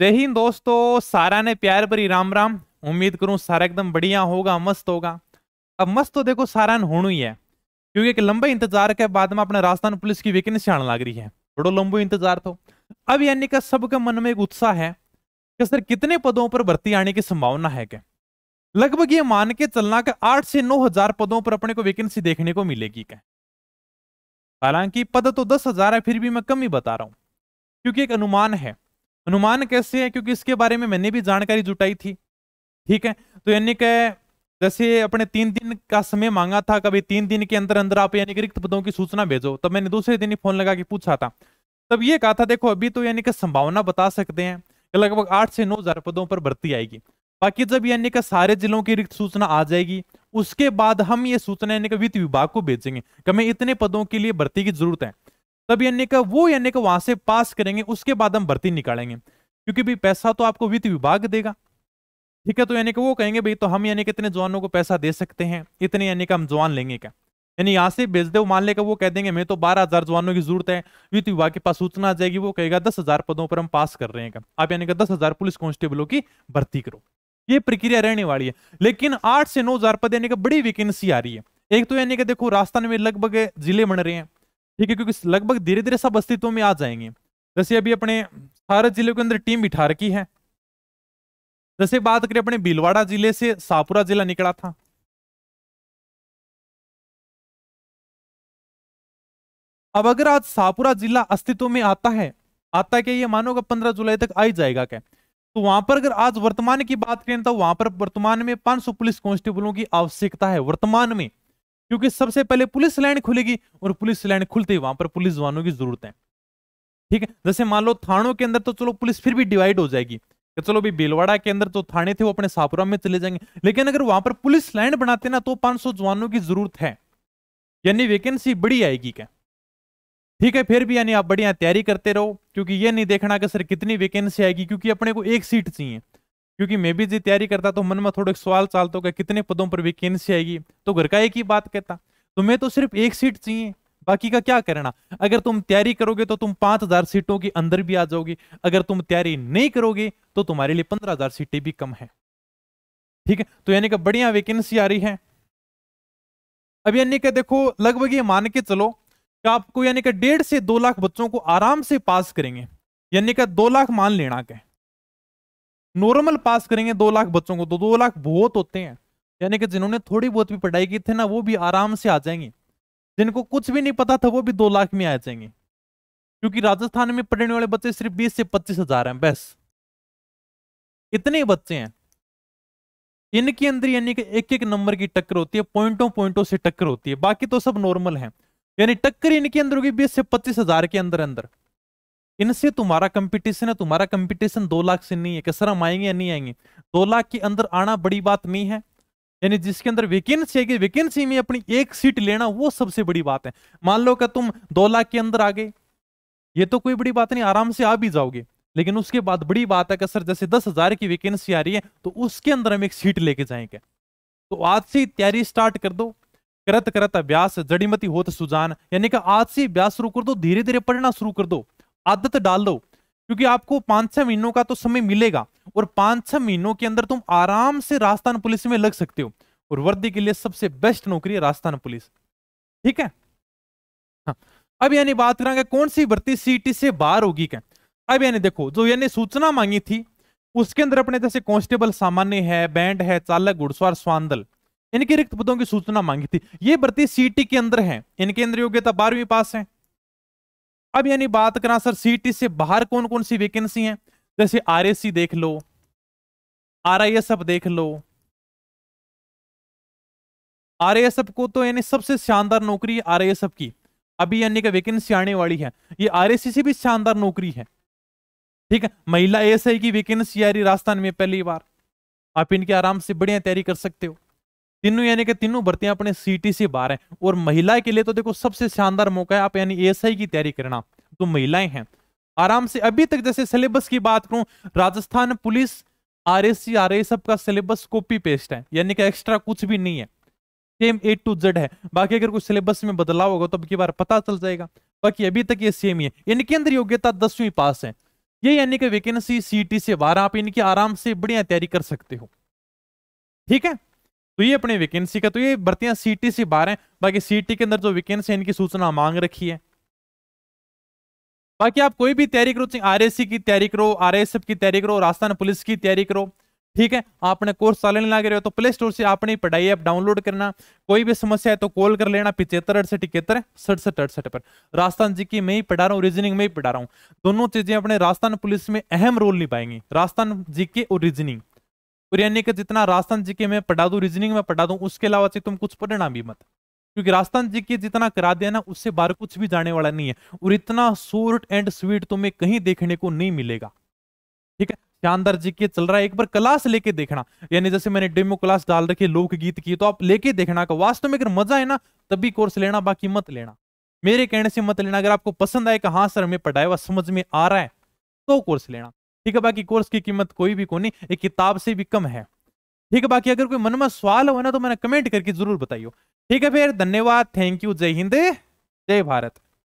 जय हिंद दोस्तों सारा ने प्यार भरी राम राम उम्मीद करूं सारा एकदम बढ़िया होगा मस्त होगा अब मस्त तो देखो सारा ने होना ही है क्योंकि एक लंबे इंतजार के बाद में अपने राजस्थान पुलिस की वैकेंसी आने लग रही है बड़ो लंबो इंतजार तो अब यानी का सबके मन में एक उत्साह है कि सर कितने पदों पर भर्ती आने की संभावना है क्या लगभग ये मान के चलना का आठ से नौ हजार पदों पर अपने को वैकेंसी देखने को मिलेगी क्या हालांकि पद तो दस हजार है फिर भी मैं कम ही बता रहा हूं क्योंकि एक अनुमान है अनुमान कैसे है क्योंकि इसके बारे में मैंने भी जानकारी जुटाई थी ठीक है तो यानी कि जैसे अपने तीन दिन का समय मांगा था कभी तीन दिन के अंदर अंदर आप यानी कि रिक्त पदों की सूचना भेजो तब मैंने दूसरे दिन ही फोन लगा के पूछा था तब ये कहा था देखो अभी तो यानी कि संभावना बता सकते हैं लगभग आठ से नौ हजार पदों पर भर्ती आएगी बाकी जब यानी कि सारे जिलों की रिक्त सूचना आ जाएगी उसके बाद हम ये सूचना यानी कि वित्त विभाग को भेजेंगे कि हमें इतने पदों के लिए भर्ती की जरूरत है तब यानी वो यानी वहां से पास करेंगे उसके बाद हम भर्ती निकालेंगे क्योंकि भाई पैसा तो आपको वित्त विभाग देगा ठीक है तो यानी कि वो कहेंगे भाई तो हम यानी इतने जवानों को पैसा दे सकते हैं इतने यानी कि हम जवान लेंगे क्या यानी यहाँ से भेज दो मान लेकर वो कह देंगे मैं तो बारह हजार जवानों की जरूरत है वित्त विभाग के पास सूचना आ जाएगी वो कहेगा दस हजार पदों पर हम पास कर रहे हैं आप यानी कि दस हजार पुलिस कांस्टेबलों की भर्ती करो ये प्रक्रिया रहने वाली है लेकिन आठ से नौ हजार पद यानी कि बड़ी वैकेंसी आ रही है एक तो यानी कि देखो राजस्थान में लगभग जिले बन रहे हैं ठीक है क्योंकि लगभग धीरे धीरे सब अस्तित्व में आ जाएंगे जैसे अभी अपने सारे जिले के अंदर टीम बिठा रखी है जैसे बात करें अपने भीलवाड़ा जिले से सापुरा जिला निकला था अब अगर आज सापुरा जिला अस्तित्व में आता है आता क्या ये मानोगा पंद्रह जुलाई तक आ ही जाएगा क्या तो वहां पर अगर आज वर्तमान की बात करें तो वहां पर वर्तमान में 500 पुलिस कांस्टेबलों की आवश्यकता है वर्तमान में क्योंकि सबसे पहले पुलिस लाइन खुलेगी और पुलिस लाइन खुलते ही वहां पर पुलिस जवानों की जरूरत है ठीक है जैसे मान लो थानों के अंदर तो चलो पुलिस फिर भी डिवाइड हो जाएगी कि चलो भी बेलवाड़ा के अंदर तो थाने थे वो अपने सापुरा में चले जाएंगे लेकिन अगर वहां पर पुलिस लाइन बनाते ना तो 500 जवानों की जरूरत है यानी वैकेंसी बड़ी आएगी क्या ठीक है फिर भी यानी आप बढ़िया तैयारी करते रहो क्योंकि ये नहीं देखना कि सर कितनी वैकेंसी आएगी क्योंकि अपने को एक सीट चाहिए क्योंकि मैं भी जी तैयारी करता तो मन में थोड़े सवाल चालतो कि कितने पदों पर वैकेंसी आएगी तो घर का एक ही बात कहता तुम्हें तो सिर्फ एक सीट चाहिए बाकी का क्या करना अगर तुम तैयारी करोगे तो तुम पांच हजार सीटों के अंदर भी आ जाओगे अगर तुम तैयारी नहीं करोगे तो तुम्हारे लिए पंद्रह हजार सीटें भी कम है ठीक है तो यानी कि बढ़िया वैकेंसी आ रही है अब यानी कि देखो लगभग ये मान के चलो कि आपको यानी कि डेढ़ से दो लाख बच्चों को आराम से पास करेंगे यानी कि दो लाख मान लेना कह नॉर्मल पास करेंगे दो लाख बच्चों को तो दो लाख बहुत होते हैं यानी कि जिन्होंने थोड़ी बहुत भी पढ़ाई की थी ना वो भी आराम से आ जाएंगे जिनको कुछ भी नहीं पता था वो भी दो लाख में आ जाएंगे क्योंकि राजस्थान में पढ़ने वाले बच्चे सिर्फ बीस से पच्चीस हजार हैं बस इतने बच्चे हैं इनके अंदर यानी कि एक एक नंबर की टक्कर होती है पॉइंटों पॉइंटों से टक्कर होती है बाकी तो सब नॉर्मल है यानी टक्कर इनके अंदर होगी बीस से पच्चीस हजार के अंदर अंदर इनसे तुम्हारा कंपटीशन है तुम्हारा कंपटीशन दो लाख से नहीं है कि सर हम आएंगे या नहीं आएंगे दो लाख के अंदर आना बड़ी बात नहीं है यानी जिसके अंदर वैकेंसी है कि वैकेंसी में अपनी एक सीट लेना वो सबसे बड़ी बात है मान लो क्या तुम दो लाख के अंदर आ गए ये तो कोई बड़ी बात नहीं आराम से आ भी जाओगे लेकिन उसके बाद बड़ी बात है कि सर जैसे दस हजार की वैकेंसी आ रही है तो उसके अंदर हम एक सीट लेके जाएंगे तो आज से तैयारी स्टार्ट कर दो करत करत अभ्यास जड़ीमती होत तो सुजान यानी कि आज से अभ्यास शुरू कर दो धीरे धीरे पढ़ना शुरू कर दो आदत डाल दो क्योंकि आपको पांच छह महीनों का तो समय मिलेगा और पांच छह महीनों के अंदर तुम आराम से राजस्थान पुलिस में लग सकते हो और वर्दी के लिए सबसे बेस्ट नौकरी है राजस्थान पुलिस ठीक है हाँ। अब यानी बात करेंगे कौन सी भर्ती सीटी से बाहर होगी क्या अब यानी देखो जो यानी सूचना मांगी थी उसके अंदर अपने जैसे कॉन्स्टेबल सामान्य है बैंड है चालक घुड़सवार स्वांदल इनके रिक्त पदों की सूचना मांगी थी ये भर्ती सीटी के अंदर है इनके अंदर योग्यता बारहवीं पास है अब यानी बात करा सर सीटी से बाहर कौन कौन सी वैकेंसी है जैसे आर देख लो आर देख लो आर को तो यानी सबसे शानदार नौकरी है आरआईएसएफ की अभी यानी कि वैकेंसी आने वाली है ये आरएसी से भी शानदार नौकरी है ठीक है महिला एस की वैकेंसी आ रही राजस्थान में पहली बार आप इनके आराम से बढ़िया तैयारी कर सकते हो तीनों यानी कि तीनों भर्तियां अपने सीटीसी बार हैं और महिला के लिए तो देखो सबसे शानदार मौका है आप यानी एएसआई की तैयारी करना तो महिलाएं हैं आराम से अभी तक जैसे सिलेबस की बात करूं Rajasthan police R S C R A का सिलेबस कॉपी पेस्ट है यानी कि एक्स्ट्रा कुछ भी नहीं है सेम ए टू जेड है बाकी अगर कुछ सिलेबस में बदलाव होगा तो अब की बार पता चल जाएगा बाकी अभी तक ये सेम ही है इनके अंदर योग्यता दसवीं पास है ये यानी कि वैकेंसी सी टी से बारह आप इनकी आराम से बढ़िया तैयारी कर सकते हो ठीक है तो ये अपनी वैकेंसी का तो ये भर्तियां सीटी सी बारह हैं बाकी सीटी के अंदर जो वैकेंसी है इनकी सूचना मांग रखी है बाकी आप कोई भी तैयारी करो आर की तैयारी करो आर की तैयारी करो राजस्थान पुलिस की तैयारी करो ठीक है आपने कोर्स चालने लग रहे हो तो प्ले स्टोर से आपने पढ़ाई ऐप डाउनलोड करना कोई भी समस्या है तो कॉल कर लेना पिछहत्तर अड़सठ इकहत्तर सड़सठ अड़सठ पर राजस्थान जी की मैं ही पढ़ा रहा हूँ रीजनिंग में ही पढ़ा रहा हूँ दोनों चीजें अपने राजस्थान पुलिस में अहम रोल निभाएंगी राजस्थान जी के और रीजनिंग और यानी कि जितना राजस्थान जीके में पढ़ा दू रीजनिंग में पढ़ा दू उसके अलावा तुम कुछ पढ़ना भी मत क्योंकि राजस्थान जीके जितना करा दिया ना उससे बाहर कुछ भी जाने वाला नहीं है और इतना शॉर्ट एंड स्वीट तुम्हें कहीं देखने को नहीं मिलेगा ठीक है शानदार जीके चल रहा है एक बार क्लास लेके देखना यानी जैसे मैंने डेमो क्लास डाल रखी लोकगीत की तो आप लेके देखना का वास्तव में अगर मजा है ना तभी कोर्स लेना बाकी मत लेना मेरे कहने से मत लेना अगर आपको पसंद आए कि हाँ सर हमें पढ़ाया समझ में आ रहा है तो कोर्स लेना ठीक है बाकी कोर्स की कीमत कोई भी को नहीं एक किताब से भी कम है ठीक है बाकी अगर कोई मन में सवाल हो ना तो मैंने कमेंट करके जरूर बताइयो ठीक है फिर धन्यवाद थैंक यू जय हिंद जय भारत